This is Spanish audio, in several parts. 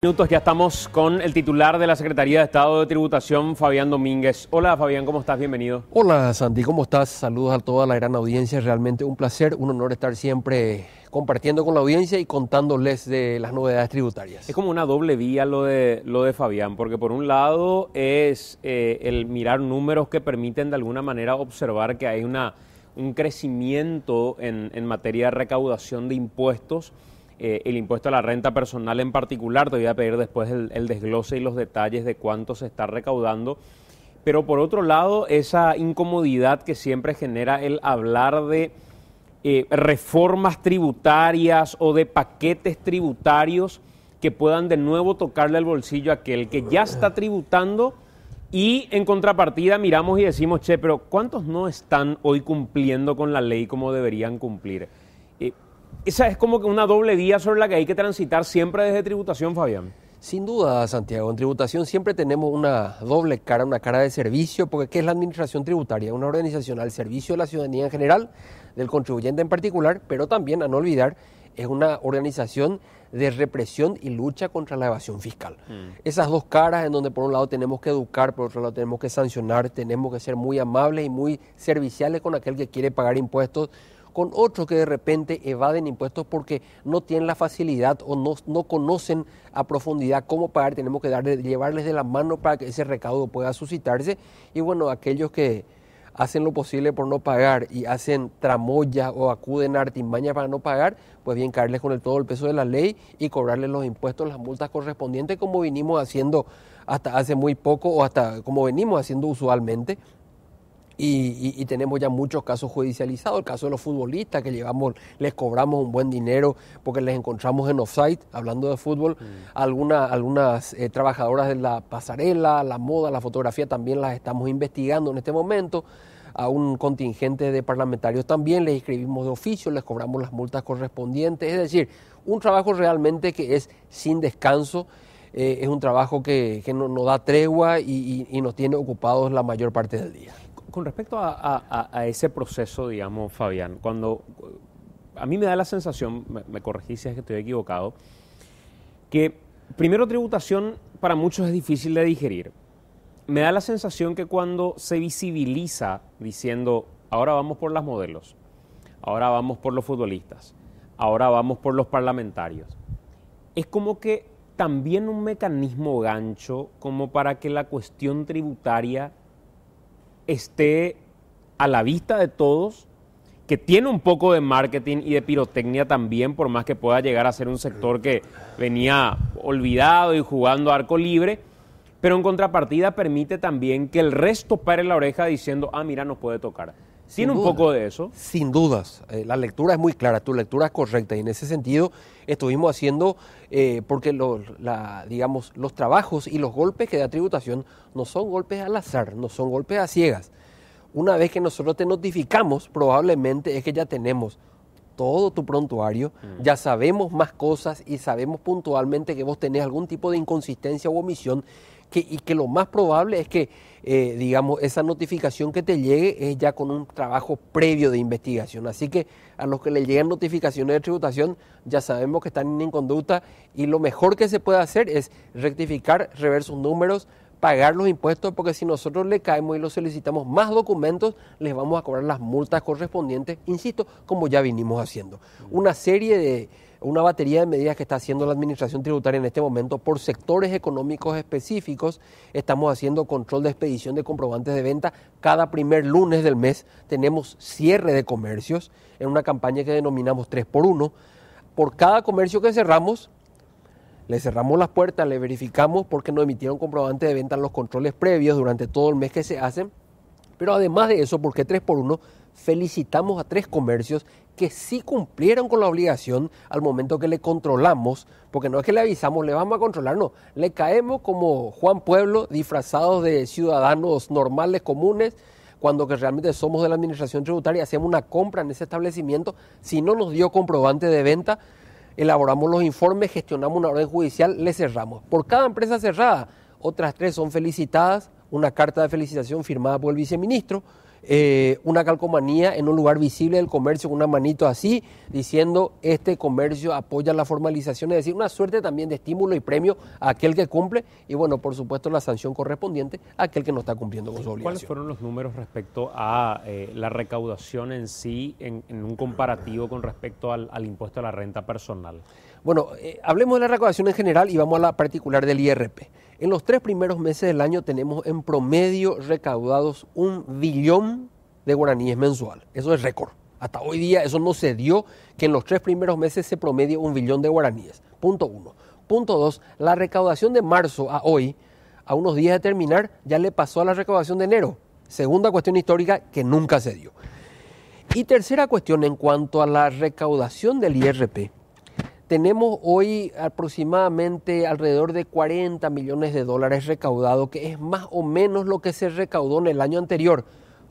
Minutos, ya estamos con el titular de la Secretaría de Estado de Tributación, Fabián Domínguez. Hola Fabián, ¿cómo estás? Bienvenido. Hola Santi, ¿cómo estás? Saludos a toda la gran audiencia, realmente un placer, un honor estar siempre compartiendo con la audiencia y contándoles de las novedades tributarias. Es como una doble vía lo de, lo de Fabián, porque por un lado es eh, el mirar números que permiten de alguna manera observar que hay una, un crecimiento en, en materia de recaudación de impuestos eh, el impuesto a la renta personal en particular. Te voy a pedir después el, desglose y los detalles de cuánto se está recaudando. Pero por otro lado, esa incomodidad que siempre genera el hablar de eh, reformas tributarias o de paquetes tributarios que puedan de nuevo tocarle el bolsillo a aquel que ya está tributando y en contrapartida miramos y decimos, che, pero ¿cuántos no están hoy cumpliendo con la ley como deberían cumplir? Eh, esa es como que una doble vía sobre la que hay que transitar siempre desde tributación, Fabián. Sin duda, Santiago, en tributación siempre tenemos una doble cara, una cara de servicio, porque ¿qué es la administración tributaria? Una organización al servicio de la ciudadanía en general, del contribuyente en particular, pero también, a no olvidar, es una organización de represión y lucha contra la evasión fiscal. Mm. Esas dos caras en donde por un lado tenemos que educar, por otro lado tenemos que sancionar, tenemos que ser muy amables y muy serviciales con aquel que quiere pagar impuestos, con otros que de repente evaden impuestos porque no tienen la facilidad o no, no conocen a profundidad cómo pagar. Tenemos que llevarles de la mano para que ese recaudo pueda suscitarse. Y bueno, aquellos que hacen lo posible por no pagar y hacen tramoya o acuden a artimaña para no pagar, pues bien caerles con el todo el peso de la ley y cobrarles los impuestos, las multas correspondientes, como venimos haciendo hasta hace muy poco o hasta como venimos haciendo usualmente. Y, tenemos ya muchos casos judicializados. El caso de los futbolistas que llevamos, les cobramos un buen dinero porque les encontramos en offside, hablando de fútbol. Mm. algunas eh, trabajadoras de la pasarela, la moda, la fotografía también las estamos investigando en este momento. A un contingente de parlamentarios también les escribimos de oficio, les cobramos las multas correspondientes. Es decir, un trabajo realmente que es sin descanso. Eh, es un trabajo que, nos da tregua y nos tiene ocupados la mayor parte del día con respecto a, ese proceso, digamos, Fabián, cuando a mí me da la sensación, me, me corregí si es que estoy equivocado, que primero tributación para muchos es difícil de digerir. Me da la sensación que cuando se visibiliza diciendo, ahora vamos por las modelos, ahora vamos por los futbolistas, ahora vamos por los parlamentarios, es como que también un mecanismo gancho como para que la cuestión tributaria esté a la vista de todos, que tiene un poco de marketing y de pirotecnia también, por más que pueda llegar a ser un sector que venía olvidado y jugando arco libre, pero en contrapartida permite también que el resto pare la oreja diciendo, ah, mira, nos puede tocar sin un poco de eso. Sin dudas. Eh, la lectura es muy clara, tu lectura es correcta. Y en ese sentido estuvimos haciendo, eh, porque la, digamos, los trabajos y los golpes que da tributación no son golpes al azar, no son golpes a ciegas. Una vez que nosotros te notificamos, probablemente es que ya tenemos todo tu prontuario, mm. ya sabemos más cosas y sabemos puntualmente que vos tenés algún tipo de inconsistencia u omisión y que lo más probable es que, eh, digamos, esa notificación que te llegue es ya con un trabajo previo de investigación. Así que a los que le llegan notificaciones de tributación ya sabemos que están en conducta y lo mejor que se puede hacer es rectificar, rever sus números, pagar los impuestos, porque si nosotros le caemos y lo solicitamos más documentos, les vamos a cobrar las multas correspondientes, insisto, como ya vinimos haciendo. Mm. Una serie de una batería de medidas que está haciendo la Administración Tributaria en este momento por sectores económicos específicos. Estamos haciendo control de expedición de comprobantes de venta. Cada primer lunes del mes tenemos cierre de comercios en una campaña que denominamos 3 por 1 Por cada comercio que cerramos, le cerramos las puertas, le verificamos porque no emitieron comprobantes de venta en los controles previos durante todo el mes que se hacen. Pero además de eso, porque 3 por 1 felicitamos a tres comercios que sí cumplieron con la obligación al momento que le controlamos, porque no es que le avisamos, le vamos a controlar, no, le caemos como Juan Pueblo, disfrazados de ciudadanos normales, comunes, cuando que realmente somos de la administración tributaria, hacemos una compra en ese establecimiento, si no nos dio comprobante de venta, elaboramos los informes, gestionamos una orden judicial, le cerramos. Por cada empresa cerrada, otras tres son felicitadas, una carta de felicitación firmada por el viceministro, eh, una calcomanía en un lugar visible del comercio con una manito así, diciendo este comercio apoya la formalización, es decir, una suerte también de estímulo y premio a aquel que cumple y bueno, por supuesto la sanción correspondiente a aquel que no está cumpliendo con su obligación. ¿Cuáles fueron los números respecto a eh, la recaudación en sí en, un comparativo con respecto al, impuesto a la renta personal? Bueno, eh, hablemos de la recaudación en general y vamos a la particular del IRP. En los tres primeros meses del año tenemos en promedio recaudados un billón de guaraníes mensual. Eso es récord. Hasta hoy día eso no se dio, que en los tres primeros meses se promedie un billón de guaraníes. Punto uno. Punto dos, la recaudación de marzo a hoy, a unos días de terminar, ya le pasó a la recaudación de enero. Segunda cuestión histórica que nunca se dio. Y tercera cuestión, en cuanto a la recaudación del IRP, tenemos hoy aproximadamente alrededor de 40 millones de dólares recaudados, que es más o menos lo que se recaudó en el año anterior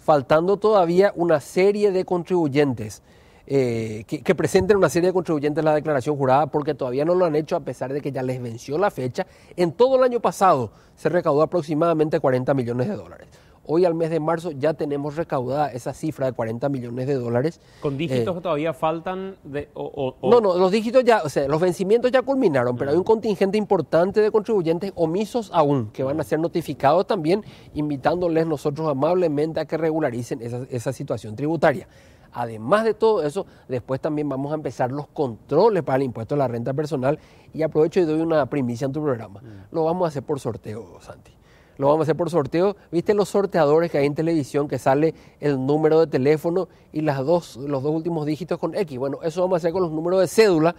faltando todavía una serie de contribuyentes. Eh, que, que, presenten una serie de contribuyentes la declaración jurada porque todavía no lo han hecho a pesar de que ya les venció la fecha. En todo el año pasado se recaudó aproximadamente 40 millones de dólares. Hoy al mes de marzo ya tenemos recaudada esa cifra de 40 millones de dólares. ¿Con dígitos que eh, todavía faltan? no, no, los dígitos ya, o sea, los vencimientos ya culminaron, pero hay un mm. contingente importante de contribuyentes omisos aún que van a ser notificados también, invitándoles nosotros amablemente a que regularicen esa, situación tributaria. Además de todo eso, después también vamos a empezar los controles para el impuesto a la renta personal y aprovecho y doy una primicia en tu programa. Mm. Lo vamos a hacer por sorteo, Santi lo vamos a hacer por sorteo. ¿Viste los sorteadores que hay en televisión que sale el número de teléfono y las dos, los dos últimos dígitos con X? Bueno, eso vamos a hacer con los números de cédula.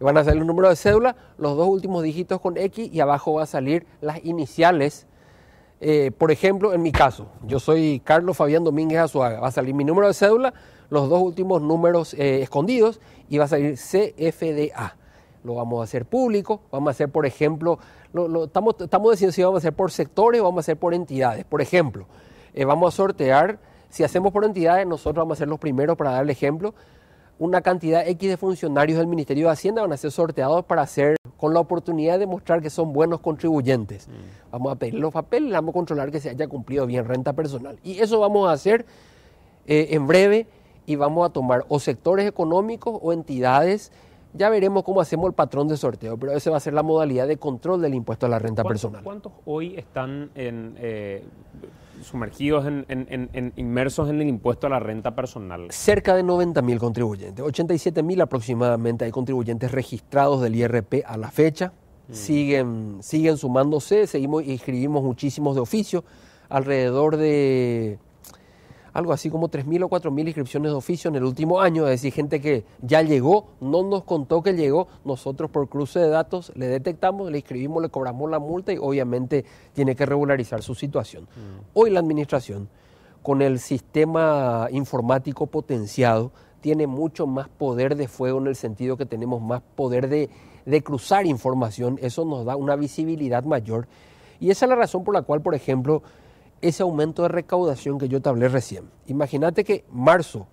van a salir los número de cédula, los dos últimos dígitos con X y abajo va a salir las iniciales. Eh, por ejemplo, en mi caso, yo soy Carlos Fabián Domínguez Azuaga. Va a salir mi número de cédula, los dos últimos números eh, escondidos y va a salir CFDA lo vamos a hacer público, vamos a hacer, por ejemplo, estamos, estamos si vamos a hacer por sectores o vamos a hacer por entidades. Por ejemplo, eh, vamos a sortear, si hacemos por entidades, nosotros vamos a ser los primeros para darle ejemplo, una cantidad X de funcionarios del Ministerio de Hacienda van a ser sorteados para hacer, con la oportunidad de mostrar que son buenos contribuyentes. Mm. Vamos a pedir los papeles, vamos a controlar que se haya cumplido bien renta personal. Y eso vamos a hacer eh, en breve y vamos a tomar o sectores económicos o entidades ya veremos cómo hacemos el patrón de sorteo, pero esa va a ser la modalidad de control del impuesto a la renta personal. ¿Cuántos hoy están eh, sumergidos, en, inmersos en el impuesto a la renta personal? Cerca de 90 mil contribuyentes, 87 mil aproximadamente hay contribuyentes registrados del IRP a la fecha. Mm. Siguen, siguen sumándose, seguimos inscribimos muchísimos de oficio, alrededor de algo así como 3.000 o 4.000 inscripciones de oficio en el último año, es decir, gente que ya llegó, no nos contó que llegó, nosotros por cruce de datos le detectamos, le inscribimos, le cobramos la multa y obviamente tiene que regularizar su situación. Mm. Hoy la administración, con el sistema informático potenciado, tiene mucho más poder de fuego en el sentido que tenemos más poder de, de cruzar información, eso nos da una visibilidad mayor. Y esa es la razón por la cual, por ejemplo, ese aumento de recaudación que yo te hablé recién. Imagínate que marzo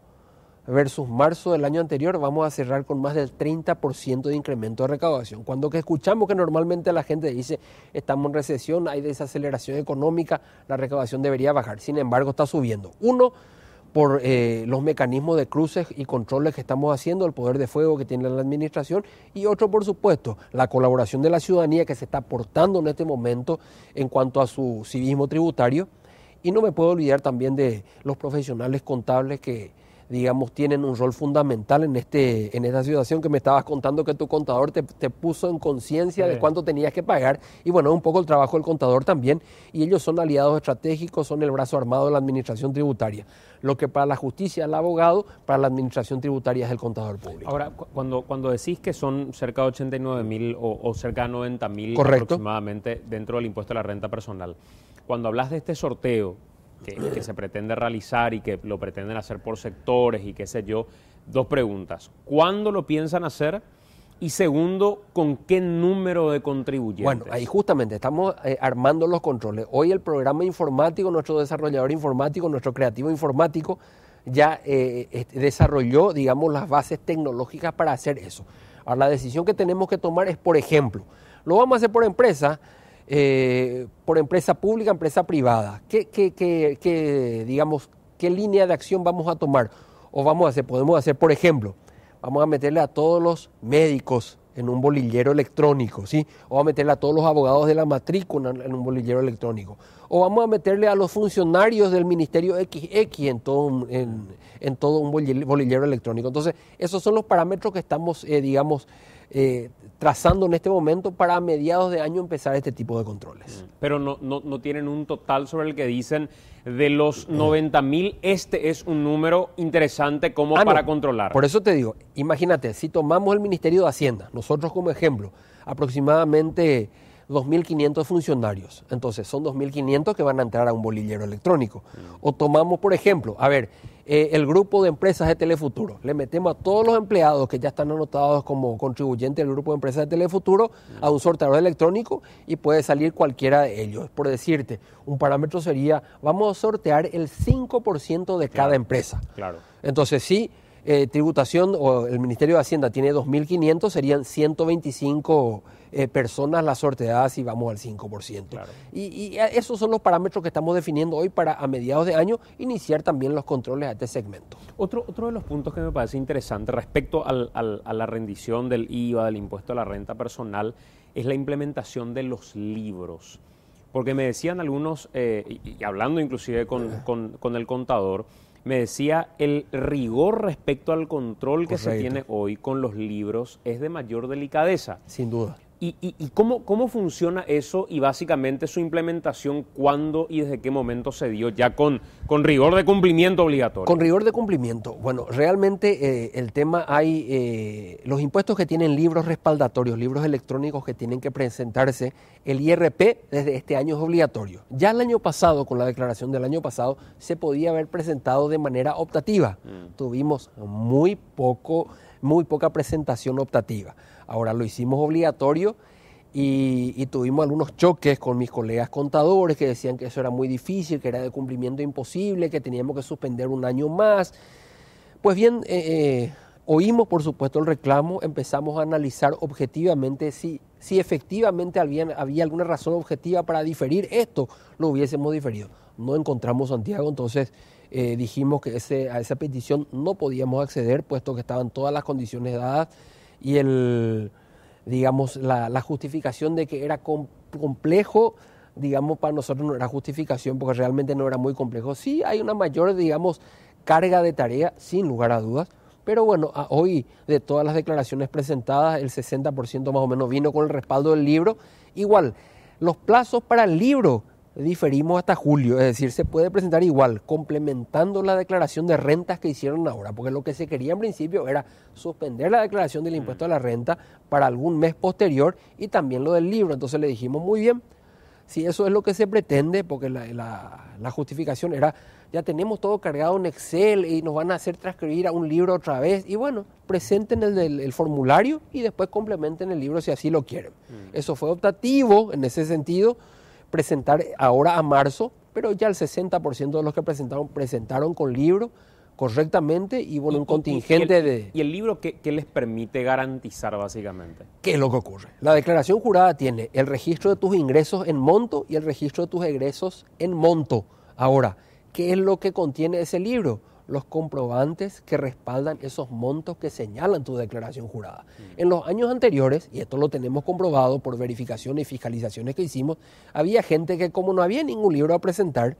versus marzo del año anterior vamos a cerrar con más del 30% de incremento de recaudación. Cuando que escuchamos que normalmente la gente dice estamos en recesión, hay desaceleración económica, la recaudación debería bajar. Sin embargo, está subiendo. Uno, por eh, los mecanismos de cruces y controles que estamos haciendo, el poder de fuego que tiene la administración y otro, por supuesto, la colaboración de la ciudadanía que se está aportando en este momento en cuanto a su civismo tributario. Y no me puedo olvidar también de los profesionales contables que digamos, tienen un rol fundamental en, este, en esta situación que me estabas contando que tu contador te, puso en conciencia de cuánto tenías que pagar. Y bueno, un poco el trabajo del contador también. Y ellos son aliados estratégicos, son el brazo armado de la administración tributaria. Lo que para la justicia es el abogado, para la administración tributaria es el contador público. Ahora, cuando, cuando decís que son cerca de 89 mil o, o, cerca de 90 mil aproximadamente dentro del impuesto a la renta personal, cuando hablas de este sorteo, que, se pretende realizar y que lo pretenden hacer por sectores y qué sé yo. Dos preguntas. ¿Cuándo lo piensan hacer? Y segundo, ¿con qué número de contribuyentes? Bueno, ahí justamente estamos eh, armando los controles. Hoy el programa informático, nuestro desarrollador informático, nuestro creativo informático, ya eh, desarrolló, digamos, las bases tecnológicas para hacer eso. Ahora, la decisión que tenemos que tomar es, por ejemplo, lo vamos a hacer por empresa, eh, por empresa pública, empresa privada. ¿Qué, qué, digamos, ¿Qué línea de acción vamos a tomar? O vamos a hacer, podemos hacer, por ejemplo, vamos a meterle a todos los médicos en un bolillero electrónico, ¿sí? O vamos a meterle a todos los abogados de la matrícula en un bolillero electrónico. O vamos a meterle a los funcionarios del Ministerio XX en todo un, en, todo un bolillero electrónico. Entonces, esos son los parámetros que estamos, eh, digamos, eh, trazando en este momento para mediados de año empezar este tipo de controles. Mm. Pero no, no, tienen un total sobre el que dicen de los 90 mm. mil, este es un número interesante como ah, para controlar. Por eso te digo, imagínate, si tomamos el Ministerio de Hacienda, nosotros como ejemplo, aproximadamente 2.500 funcionarios, entonces son 2.500 que van a entrar a un bolillero electrónico. Mm. O tomamos, por ejemplo, a ver, eh, el grupo de empresas de Telefuturo. Le metemos a todos los empleados que ya están anotados como contribuyentes del grupo de empresas de Telefuturo a un sorteador electrónico y puede salir cualquiera de ellos. Por decirte, un parámetro sería, vamos a sortear el 5% de cada empresa. Claro. Entonces, si eh, tributación o el Ministerio de Hacienda tiene 2.500, serían 125 eh, personas las sorteadas y vamos al 5%. Y, y, eh, esos son los parámetros que estamos definiendo hoy para a mediados de año iniciar también los controles a este segmento. Otro, otro de los puntos que me parece interesante respecto al, a la rendición del IVA, del impuesto a la renta personal, es la implementación de los libros. Porque me decían algunos, eh, y hablando inclusive ah. con, el contador, me decía, el rigor respecto al control que se tiene hoy con los libros es de mayor delicadeza. Sin duda. ¿Y, cómo, cómo, funciona eso y básicamente su implementación, cuándo y desde qué momento se dio ya con, con rigor de cumplimiento obligatorio? Con rigor de cumplimiento. Bueno, realmente eh, el tema hay eh, los impuestos que tienen libros respaldatorios, libros electrónicos que tienen que presentarse. El IRP desde este año es obligatorio. Ya el año pasado, con la declaración del año pasado, se podía haber presentado de manera optativa. Mm. Tuvimos muy poco, muy poca presentación optativa. Ahora lo hicimos obligatorio y, tuvimos algunos choques con mis colegas contadores que decían que eso era muy difícil, que era de cumplimiento imposible, que teníamos que suspender un año más. Pues bien, eh, eh, oímos por supuesto el reclamo, empezamos a analizar objetivamente si, si efectivamente había, alguna razón objetiva para diferir esto, lo hubiésemos diferido. No encontramos Santiago, entonces eh, dijimos que a esa petición no podíamos acceder, puesto que estaban todas las condiciones dadas y el, digamos, la, justificación de que era complejo, digamos, para nosotros no era justificación porque realmente no era muy complejo. Sí hay una mayor, digamos, carga de tarea, sin lugar a dudas, pero bueno, hoy de todas las declaraciones presentadas, el 60% más o menos vino con el respaldo del libro. Igual, los plazos para el libro diferimos hasta julio, es decir, se puede presentar igual, complementando la declaración de rentas que hicieron ahora, porque lo que se quería en principio era suspender la declaración del mm. impuesto a la renta para algún mes posterior y también lo del libro. Entonces le dijimos, muy bien, si eso es lo que se pretende, porque la, justificación era, ya tenemos todo cargado en Excel y nos van a hacer transcribir a un libro otra vez, y bueno, presenten el, el, formulario y después complementen el libro si así lo quieren. Mm. Eso fue optativo en ese sentido presentar ahora a marzo, pero ya el 60% de los que presentaron presentaron con libro correctamente y bueno, un contingente de... ¿Y el libro que qué, les permite garantizar básicamente? ¿Qué es lo que ocurre? La declaración jurada tiene el registro de tus ingresos en monto y el registro de tus egresos en monto. Ahora, ¿qué es lo que contiene ese libro? los comprobantes que respaldan esos montos que señalan tu declaración jurada. Mm. En los años anteriores, y esto lo tenemos comprobado por verificaciones y fiscalizaciones que hicimos, había gente que como no había ningún libro a presentar,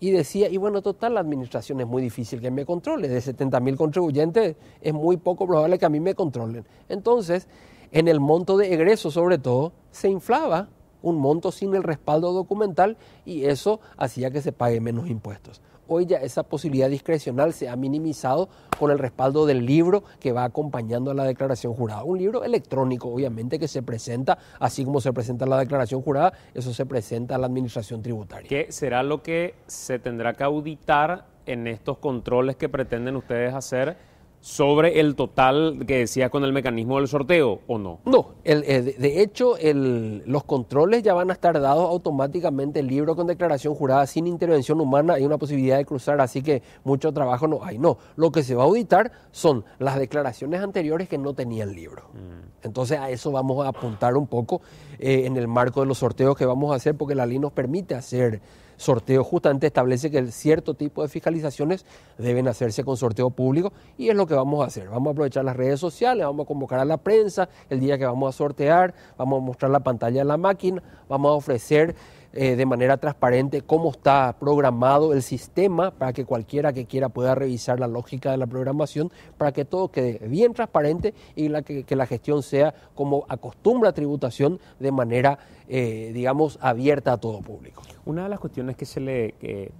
y decía, y bueno, total, la administración es muy difícil que me controle, de 70 mil contribuyentes es muy poco probable que a mí me controlen. Entonces, en el monto de egreso sobre todo, se inflaba un monto sin el respaldo documental y eso hacía que se pague menos impuestos hoy ya esa posibilidad discrecional se ha minimizado con el respaldo del libro que va acompañando a la declaración jurada. Un libro electrónico, obviamente, que se presenta, así como se presenta la declaración jurada, eso se presenta a la administración tributaria. ¿Qué será lo que se tendrá que auditar en estos controles que pretenden ustedes hacer? sobre el total que decía con el mecanismo del sorteo o no? No, el, de hecho el, los controles ya van a estar dados automáticamente, el libro con declaración jurada sin intervención humana, hay una posibilidad de cruzar, así que mucho trabajo no hay. No, lo que se va a auditar son las declaraciones anteriores que no tenían libro. Mm. Entonces a eso vamos a apuntar un poco eh, en el marco de los sorteos que vamos a hacer, porque la ley nos permite hacer sorteo justamente establece que cierto tipo de fiscalizaciones deben hacerse con sorteo público y es lo que vamos a hacer. Vamos a aprovechar las redes sociales, vamos a convocar a la prensa el día que vamos a sortear, vamos a mostrar la pantalla de la máquina, vamos a ofrecer eh, de manera transparente cómo está programado el sistema para que cualquiera que quiera pueda revisar la lógica de la programación, para que todo quede bien transparente y la que, la gestión sea como acostumbra tributación de manera, eh, digamos, abierta a todo público. Una de las cuestiones que se le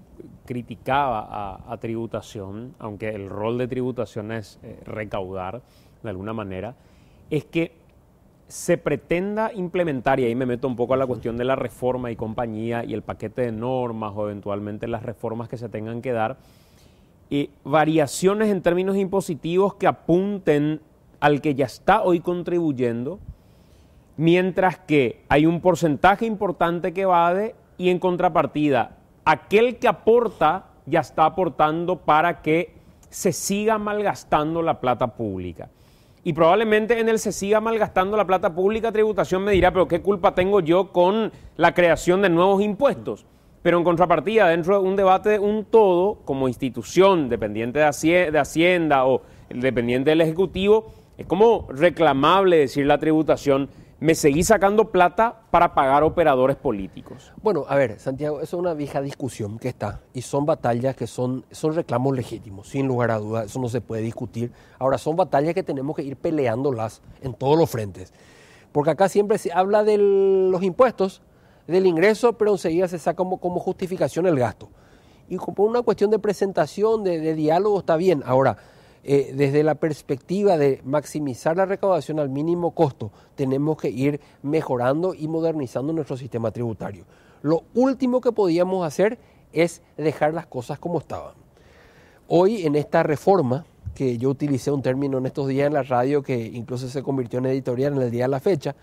criticaba a, tributación, aunque el rol de tributación es eh, recaudar de alguna manera, es que se pretenda implementar, y ahí me meto un poco a la cuestión de la reforma y compañía y el paquete de normas o eventualmente las reformas que se tengan que dar, y variaciones en términos impositivos que apunten al que ya está hoy contribuyendo, mientras que hay un porcentaje importante que evade y en contrapartida, aquel que aporta ya está aportando para que se siga malgastando la plata pública y probablemente en él se siga malgastando la plata pública, tributación me dirá, pero ¿qué culpa tengo yo con la creación de nuevos impuestos? Pero en contrapartida, dentro de un debate de un todo, como institución dependiente de, Hacienda, de Hacienda o dependiente del Ejecutivo, es como reclamable decir la tributación me seguí sacando plata para pagar operadores políticos. Bueno, a ver, Santiago, eso es una vieja discusión que está y son batallas que son, son reclamos legítimos, sin lugar a dudas, eso no se puede discutir. Ahora, son batallas que tenemos que ir peleándolas en todos los frentes, porque acá siempre se habla de los impuestos, del ingreso, pero enseguida se saca como, como justificación el gasto. Y como una cuestión de presentación, de, de diálogo, está bien. Ahora, eh, desde la perspectiva de maximizar la recaudación al mínimo costo, tenemos que ir mejorando y modernizando nuestro sistema tributario. Lo último que podíamos hacer es dejar las cosas como estaban. Hoy en esta reforma, que yo utilicé un término en estos días en la radio que incluso se convirtió en editorial en el día de la fecha,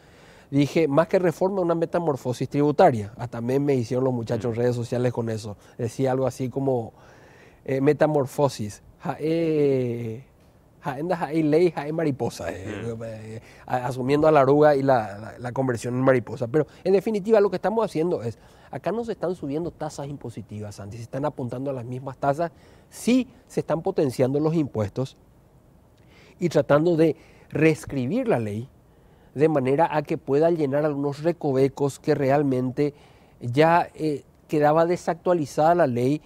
dije, más que reforma, una metamorfosis tributaria. Hasta ah, también me hicieron los muchachos redes sociales con eso. Decía algo así como eh, metamorfosis hay ley, hay mariposa, eh, eh, eh, asumiendo a la aruga y la, conversión en mariposa. Pero en definitiva lo que estamos haciendo es, acá no se están subiendo tasas impositivas, antes se están apuntando a las mismas tasas, sí se están potenciando los impuestos y tratando de reescribir la ley de manera a que pueda llenar algunos recovecos que realmente ya quedaba desactualizada la ley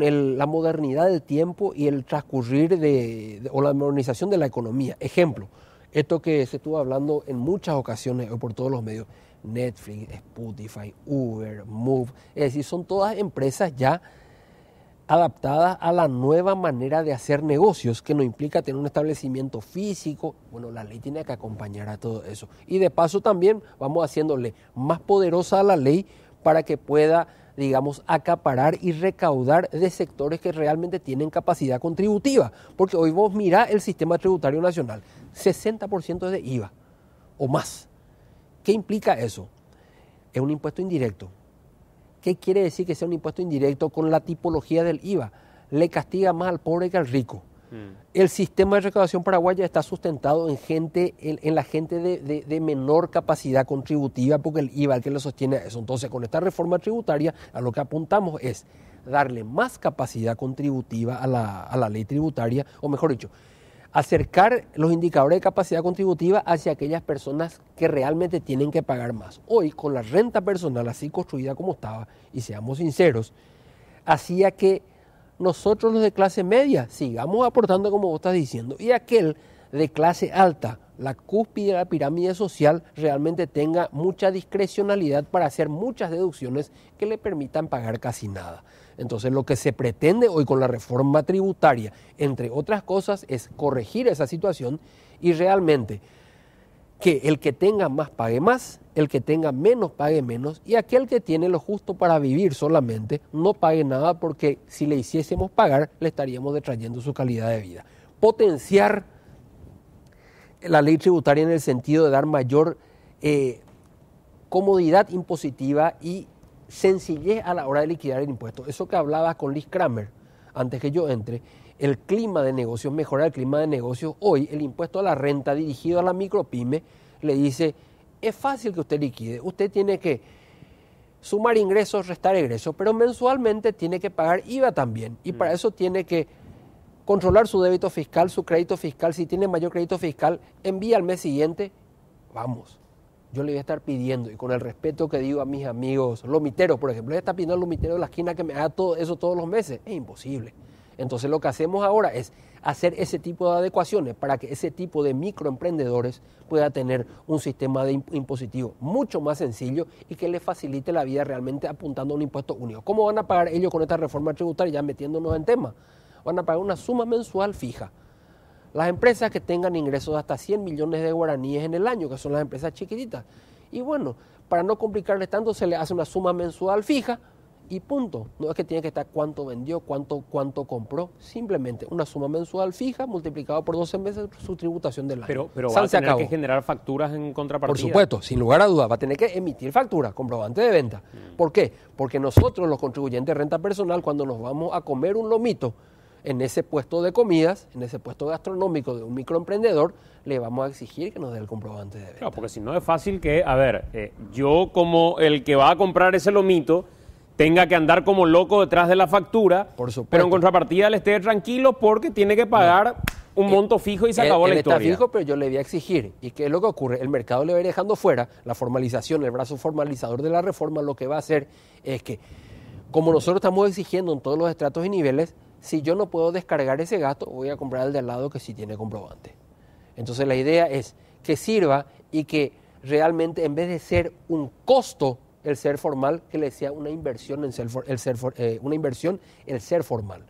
la modernidad del tiempo y el transcurrir de, o la modernización de la economía. Ejemplo, esto que se estuvo hablando en muchas ocasiones por todos los medios, Netflix, Spotify, Uber, Move, es decir, son todas empresas ya adaptadas a la nueva manera de hacer negocios, que no implica tener un establecimiento físico. Bueno, la ley tiene que acompañar a todo eso. Y de paso también vamos haciéndole más poderosa a la ley para que pueda digamos, acaparar y recaudar de sectores que realmente tienen capacidad contributiva. Porque hoy vos mirá el sistema tributario nacional, 60% de IVA o más. ¿Qué implica eso? Es un impuesto indirecto. ¿Qué quiere decir que sea un impuesto indirecto con la tipología del IVA? Le castiga más al pobre que al rico. Mm. El sistema de recaudación paraguaya está sustentado en gente, en, la gente de, menor capacidad contributiva, porque el IVA que lo sostiene eso. Entonces, con esta reforma tributaria, a lo que apuntamos es darle más capacidad contributiva a la, a la ley tributaria, o mejor dicho, acercar los indicadores de capacidad contributiva hacia aquellas personas que realmente tienen que pagar más. Hoy, con la renta personal así construida como estaba, y seamos sinceros, hacía que nosotros los de clase media sigamos aportando como vos estás diciendo y aquel de clase alta, la cúspide de la pirámide social, realmente tenga mucha discrecionalidad para hacer muchas deducciones que le permitan pagar casi nada. Entonces lo que se pretende hoy con la reforma tributaria, entre otras cosas, es corregir esa situación y realmente que el que tenga más pague más, el que tenga menos pague menos y aquel que tiene lo justo para vivir solamente no pague nada porque si le hiciésemos pagar le estaríamos detrayendo su calidad de vida. Potenciar la ley tributaria en el sentido de dar mayor eh, comodidad impositiva y sencillez a la hora de liquidar el impuesto. Eso que hablaba con Liz Kramer antes que yo entre el clima de negocios, mejorar el clima de negocios. Hoy el impuesto a la renta dirigido a la micropyme le dice, es fácil que usted liquide, usted tiene que sumar ingresos, restar egresos, pero mensualmente tiene que pagar IVA también y para mm. eso tiene que controlar su débito fiscal, su crédito fiscal, si tiene mayor crédito fiscal, envía al mes siguiente, vamos. Yo le voy a estar pidiendo, y con el respeto que digo a mis amigos lomiteros, por ejemplo, le está pidiendo al lomitero de la esquina que me haga todo eso todos los meses. Es imposible. Entonces lo que hacemos ahora es hacer ese tipo de adecuaciones para que ese tipo de microemprendedores pueda tener un sistema de impositivo mucho más sencillo y que les facilite la vida realmente apuntando a un impuesto único. ¿Cómo van a pagar ellos con esta reforma tributaria? Ya metiéndonos en tema. Van a pagar una suma mensual fija. Las empresas que tengan ingresos de hasta 100 millones de guaraníes en el año, que son las empresas chiquititas. Y bueno, para no complicarles tanto, se le hace una suma mensual fija y punto. No es que tiene que estar cuánto vendió, cuánto, cuánto compró, simplemente una suma mensual fija multiplicado por 12 meses su tributación del año. Pero, pero va a tener que generar facturas en contrapartida. Por supuesto, sin lugar a dudas, va a tener que emitir facturas, comprobante de venta. Mm. ¿Por qué? Porque nosotros los contribuyentes de renta personal, cuando nos vamos a comer un lomito, en ese puesto de comidas, en ese puesto gastronómico de un microemprendedor, le vamos a exigir que nos dé el comprobante de venta. Claro, porque si no es fácil que, a ver, eh, yo como el que va a comprar ese lomito, tenga que andar como loco detrás de la factura, pero en contrapartida le esté tranquilo porque tiene que pagar un monto fijo y se acabó la historia. Está fijo, pero yo le voy a exigir. ¿Y qué es lo que ocurre? El mercado le va a ir dejando fuera la formalización, el brazo formalizador de la reforma, lo que va a hacer es que, como nosotros estamos exigiendo en todos los estratos y niveles, si yo no puedo descargar ese gasto, voy a comprar el de al lado que sí tiene comprobante. Entonces la idea es que sirva y que realmente en vez de ser un costo el ser formal, que le sea una inversión en el ser, eh, una inversión el ser formal.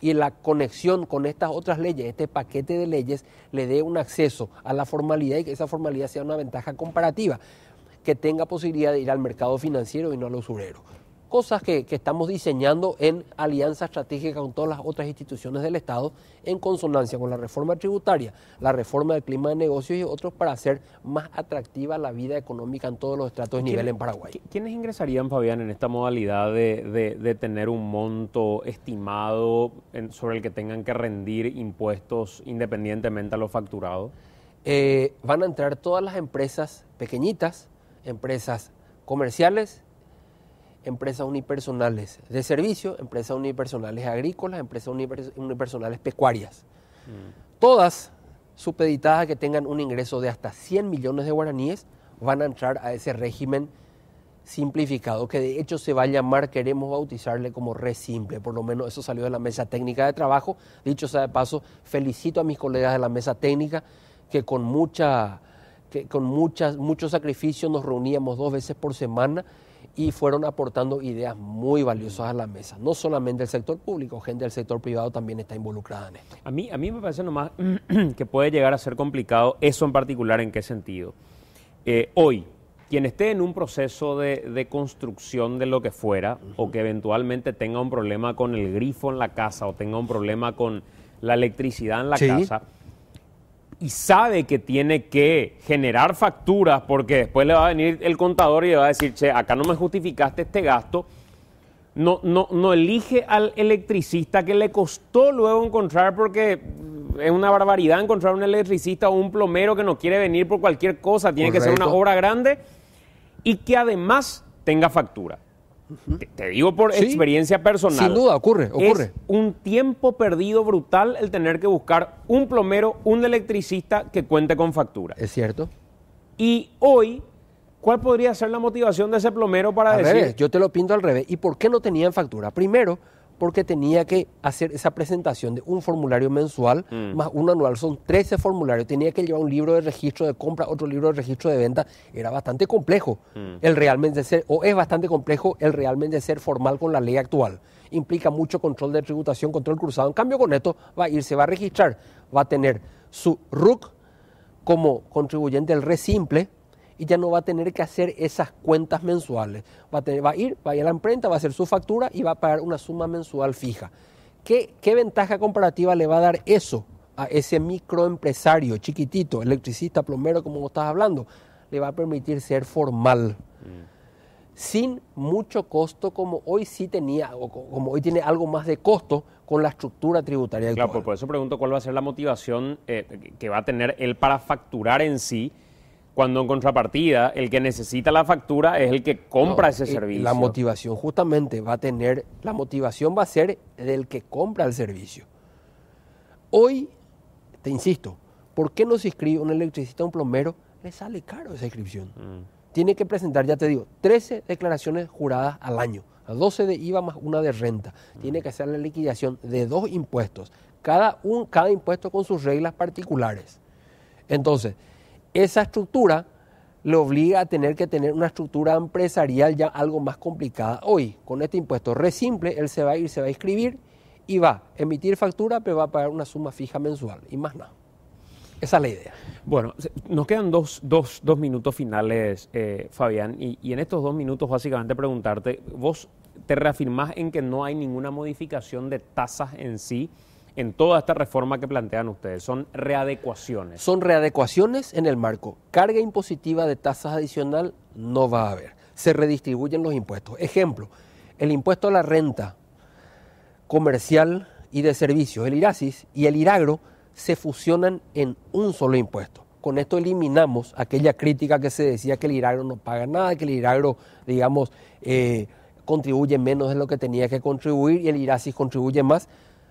Y la conexión con estas otras leyes, este paquete de leyes, le dé un acceso a la formalidad y que esa formalidad sea una ventaja comparativa, que tenga posibilidad de ir al mercado financiero y no al usurero cosas que, estamos diseñando en alianza estratégica con todas las otras instituciones del Estado en consonancia con la reforma tributaria, la reforma del clima de negocios y otros para hacer más atractiva la vida económica en todos los estratos de nivel en Paraguay. ¿Quiénes ingresarían, Fabián, en esta modalidad de, tener un monto estimado sobre el que tengan que rendir impuestos independientemente a lo facturado? Eh, van a entrar todas las empresas pequeñitas, empresas comerciales, empresas unipersonales de servicio, empresas unipersonales agrícolas, empresas unipersonales pecuarias. Mm. Todas supeditadas a que tengan un ingreso de hasta 100 millones de guaraníes van a entrar a ese régimen simplificado, que de hecho se va a llamar, queremos bautizarle como re simple, por lo menos eso salió de la mesa técnica de trabajo. Dicho sea de paso, felicito a mis colegas de la mesa técnica que con mucha que con muchas, mucho sacrificio nos reuníamos dos veces por semana y fueron aportando ideas muy valiosas a la mesa. No solamente el sector público, gente del sector privado también está involucrada en esto. A mí, a mí me parece nomás que puede llegar a ser complicado eso en particular, ¿en qué sentido? Eh, hoy, quien esté en un proceso de, construcción de lo que fuera, o que eventualmente tenga un problema con el grifo en la casa, o tenga un problema con la electricidad en la casa, y sabe que tiene que generar facturas porque después le va a venir el contador y le va a decir, che, acá no me justificaste este gasto, no, no, elige al electricista que le costó luego encontrar porque es una barbaridad encontrar un electricista o un plomero que no quiere venir por cualquier cosa, tiene que ser una obra grande y que además tenga factura. Te, digo por experiencia personal. Sin duda, ocurre, ocurre. Es un tiempo perdido brutal el tener que buscar un plomero, un electricista que cuente con factura. Es cierto. Y hoy, ¿cuál podría ser la motivación de ese plomero para yo te lo pinto al revés. ¿Y por qué no tenían factura? Primero, porque tenía que hacer esa presentación de un formulario mensual mm. más un anual. Son 13 formularios. Tenía que llevar un libro de registro de compra, otro libro de registro de venta. Era bastante complejo mm. el realmente ser, o es bastante complejo el realmente ser formal con la ley actual. Implica mucho control de tributación, control cruzado. En cambio, con esto va a irse, va a registrar, va a tener su RUC como contribuyente, del RE simple, y ya no va a tener que hacer esas cuentas mensuales. Va a, va a ir, va a ir a la imprenta, va a hacer su factura y va a pagar una suma mensual fija. ¿Qué, qué ventaja comparativa le va a dar eso a ese microempresario chiquitito, electricista, plomero, como vos estás hablando? Le va a permitir ser formal. sin mucho costo como hoy sí tenía o como hoy tiene algo más de costo con la estructura tributaria. Claro, pues, por eso pregunto cuál va a ser la motivación eh, que va a tener él para facturar en sí cuando en contrapartida el que necesita la factura es el que compra ese servicio. La motivación justamente va a tener, la motivación va a ser del que compra el servicio. Hoy, te insisto, ¿por qué no se inscribe un electricista, un plomero? Le sale caro esa inscripción. Mm. Tiene que presentar, ya te digo, 13 declaraciones juradas al año, 12 de IVA más una de renta. Tiene mm. que hacer la liquidación de dos impuestos, cada, un, cada impuesto con sus reglas particulares. Entonces, esa estructura le obliga a tener que tener una estructura empresarial ya algo más complicada hoy. Con este impuesto re simple, él se va a ir, se va a inscribir y va a emitir factura, pero va a pagar una suma fija mensual y más nada. Esa es la idea. Bueno, nos quedan dos, dos, minutos finales, eh, Fabián, y, y, en estos dos minutos básicamente preguntarte, vos te reafirmás en que no hay ninguna modificación de tasas en sí en toda esta reforma que plantean ustedes. Son readecuaciones. Son readecuaciones en el marco. Carga impositiva de tasas adicional no va a haber. Se redistribuyen los impuestos. Ejemplo, el impuesto a la renta comercial y de servicios, el IRASIS y el IRAGRO, se fusionan en un solo impuesto. Con esto eliminamos aquella crítica que se decía que el IRAGRO no paga nada, que el IRAGRO, digamos, eh, contribuye menos de lo que tenía que contribuir y el IRASIS contribuye más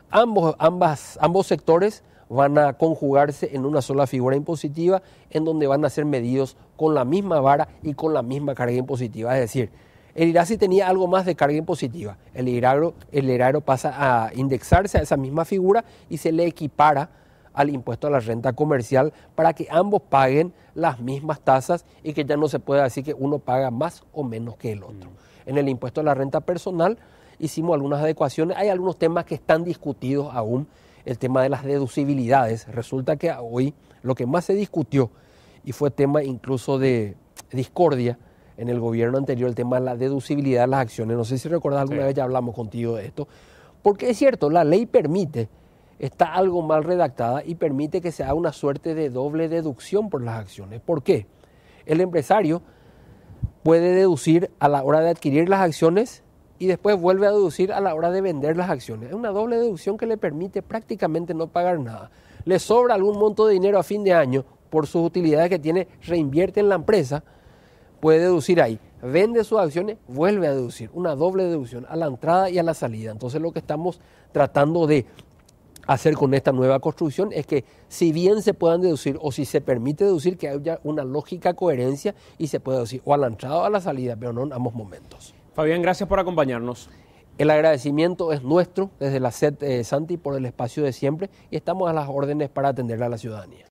ambos, sectores van a conjugarse en una sola figura impositiva en donde van a ser medidos con la misma vara y con la misma carga impositiva. Es decir, el IRASI tenía algo más de carga impositiva. El erario, pasa a indexarse a esa misma figura y se le equipara al impuesto a la renta comercial para que ambos paguen las mismas tasas y que ya no se pueda decir que uno paga más o menos que el otro. Mm. En el impuesto a la renta personal hicimos algunas adecuaciones. Hay algunos temas que están discutidos aún, el tema de las deducibilidades. Resulta que hoy lo que más se discutió y fue tema incluso de discordia en el gobierno anterior, el tema de la deducibilidad de las acciones. No sé si recordás alguna vez ya hablamos contigo de esto. Porque es cierto, la ley permite, está algo mal redactada y permite que se haga una suerte de doble deducción por las acciones. ¿Por qué? El empresario puede deducir a la hora de adquirir las acciones y después vuelve a deducir a la hora de vender las acciones. Es una doble deducción que le permite prácticamente no pagar nada. Le sobra algún monto de dinero a fin de año por sus utilidades que tiene, reinvierte en la empresa, puede deducir ahí. Vende sus acciones, vuelve a deducir. Una doble deducción a la entrada y a la salida. Entonces lo que estamos tratando de hacer con esta nueva construcción es que si bien se puedan deducir o si se permite deducir que haya una lógica coherencia y se puede deducir o a la entrada o a la salida, pero no en ambos momentos. Fabián, gracias por acompañarnos. El agradecimiento es nuestro desde la SED eh, Santi por el espacio de siempre y estamos a las órdenes para atender a la ciudadanía.